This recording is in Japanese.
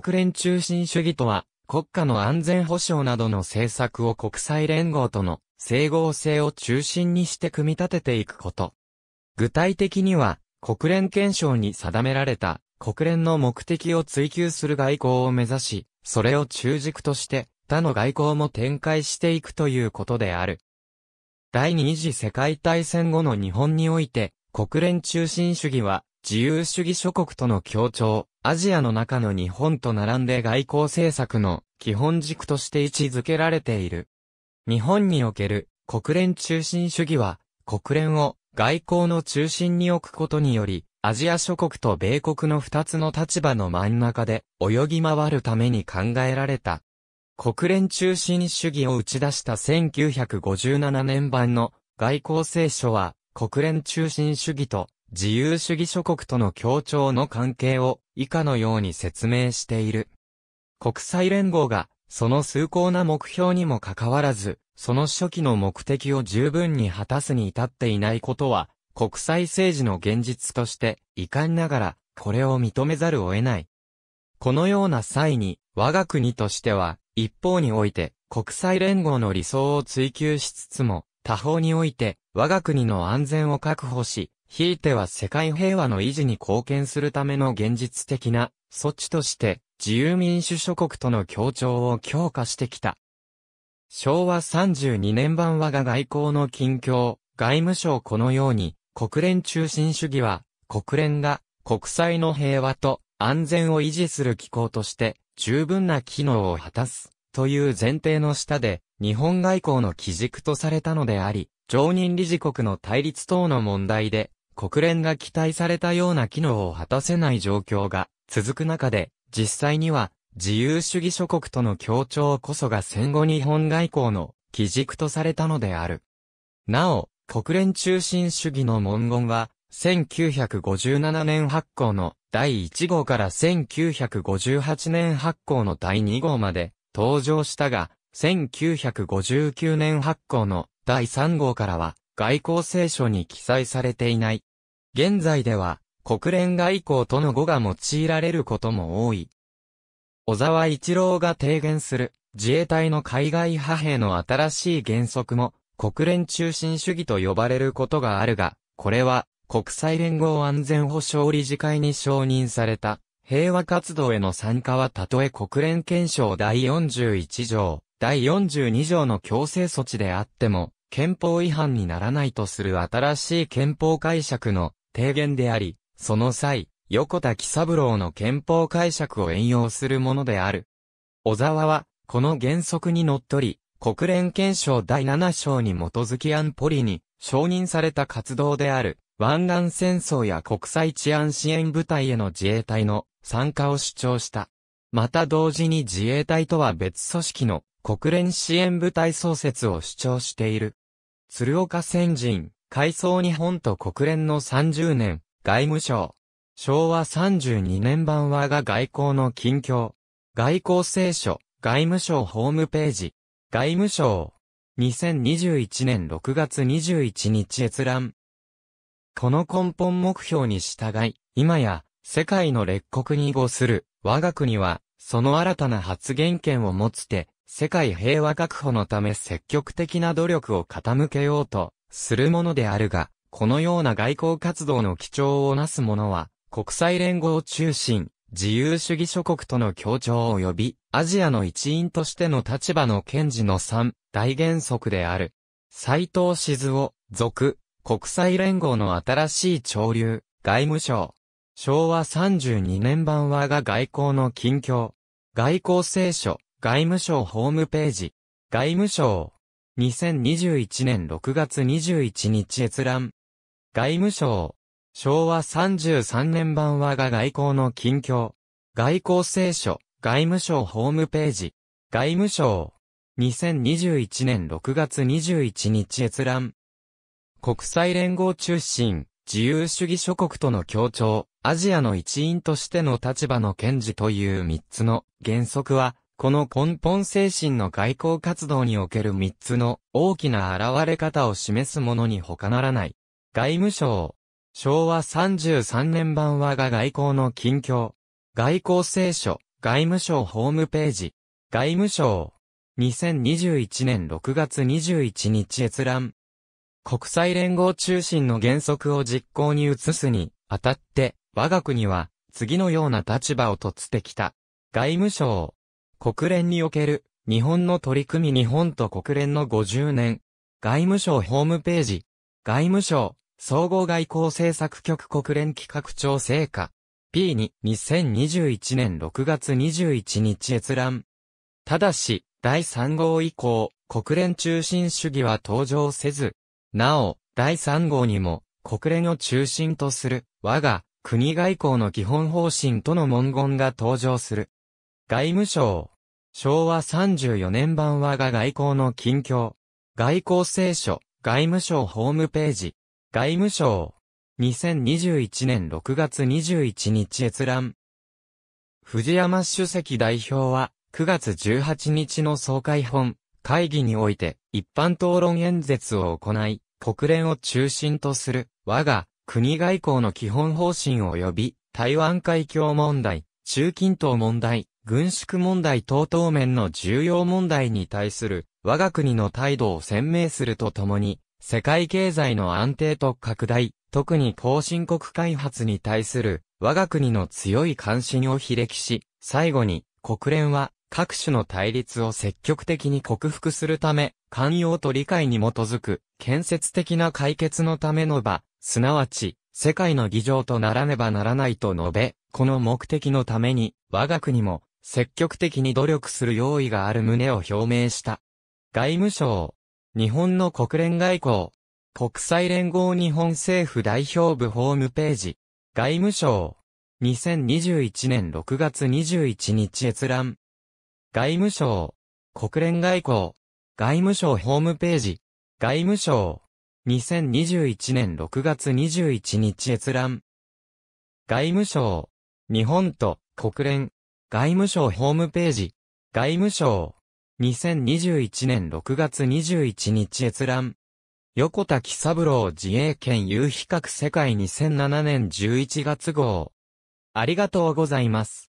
国連中心主義とは、国家の安全保障などの政策を国際連合との整合性を中心にして組み立てていくこと。具体的には、国連憲章に定められた国連の目的を追求する外交を目指し、それを中軸として他の外交も展開していくということである。第二次世界大戦後の日本において、国連中心主義は自由主義諸国との協調、アジアの中の日本と並んで外交政策の基本軸として位置づけられている。日本における国連中心主義は、国連を外交の中心に置くことにより、アジア諸国と米国の二つの立場の真ん中で泳ぎ回るために考えられた。国連中心主義を打ち出した1957年版の外交聖書は国連中心主義と自由主義諸国との協調の関係を以下のように説明している。国際連合がその崇高な目標にもかかわらず、その初期の目的を十分に果たすに至っていないことは、国際政治の現実として遺憾ながらこれを認めざるを得ない。このような際に、我が国としては、一方において国際連合の理想を追求しつつも、他方において我が国の安全を確保し、ひいては世界平和の維持に貢献するための現実的な措置として自由民主諸国との協調を強化してきた。昭和32年版我が外交の近況、外務省このように、国連中心主義は、国連が国際の平和と安全を維持する機構として十分な機能を果たすという前提の下で日本外交の基軸とされたのであり、常任理事国の対立等の問題で国連が期待されたような機能を果たせない状況が続く中で、実際には自由主義諸国との協調こそが戦後日本外交の基軸とされたのである。なお、国連中心主義の文言は、1957年発行の第1号から1958年発行の第2号まで登場したが、1959年発行の第3号からは外交聖書に記載されていない。現在では、国連外交との語が用いられることも多い。小沢一郎が提言する自衛隊の海外派兵の新しい原則も国連中心主義と呼ばれることがあるが、これは国際連合安全保障理事会に承認された平和活動への参加はたとえ国連憲章第41条、第42条の強制措置であっても、憲法違反にならないとする新しい憲法解釈の提言であり、その際、横田喜三郎の憲法解釈を援用するものである。小沢は、この原則にのっとり、国連憲章第7章に基づき安保理に承認された活動である湾岸戦争や国際治安支援部隊への自衛隊の参加を主張した。また同時に自衛隊とは別組織の国連支援部隊創設を主張している。鶴岡先人、改装日本と国連の30年、外務省。昭和32年版はが外交の近況。外交聖書、外務省ホームページ。外務省。2021年6月21日閲覧。この根本目標に従い、今や、世界の列国に語する、我が国は、その新たな発言権を持つて、世界平和確保のため積極的な努力を傾けようとするものであるが、このような外交活動の基調をなすものは、国際連合中心、自由主義諸国との協調及び、アジアの一員としての立場の堅持の3大原則である。斎藤静夫、属、国際連合の新しい潮流、外務省。昭和32年版和が外交の近況。外交聖書、外務省ホームページ。外務省。2021年6月21日閲覧。外務省。昭和33年版我が外交の近況。外交聖書。外務省ホームページ。外務省。2021年6月21日閲覧。国際連合中心、自由主義諸国との協調、アジアの一員としての立場の堅持という3つの原則は、この根本精神の外交活動における三つの大きな現れ方を示すものに他ならない。外務省。昭和33年版我が外交の近況。外交聖書。外務省ホームページ。外務省。2021年6月21日閲覧。国際連合中心の原則を実行に移すに、あたって、我が国は、次のような立場をとつてきた。外務省。国連における日本の取り組み日本と国連の50年。外務省ホームページ。外務省総合外交政策局国連企画庁成果。P2、2021年6月21日閲覧。ただし、第3号以降、国連中心主義は登場せず、なお、第3号にも、国連を中心とする、我が、国外交の基本方針との文言が登場する。外務省、昭和34年版我が外交の近況。外交聖書、外務省ホームページ。外務省。2021年6月21日閲覧。藤山主席代表は、9月18日の総会本、会議において、一般討論演説を行い、国連を中心とする、我が、国外交の基本方針及び、台湾海峡問題、中近東問題、軍縮問題等々面の重要問題に対する我が国の態度を鮮明するとともに、世界経済の安定と拡大、特に後進国開発に対する我が国の強い関心を非歴し、最後に国連は各種の対立を積極的に克服するため、寛容と理解に基づく建設的な解決のための場、すなわち世界の議場とならねばならないと述べ、この目的のために我が国も積極的に努力する用意がある旨を表明した。外務省、日本の国連外交、国際連合日本政府代表部ホームページ、外務省、2021年6月21日閲覧。外務省、国連外交、外務省ホームページ、外務省、2021年6月21日閲覧。外務省、日本と国連、外務省ホームページ。外務省。2021年6月21日閲覧。横田喜三郎自衛権有比較世界2007年11月号。ありがとうございます。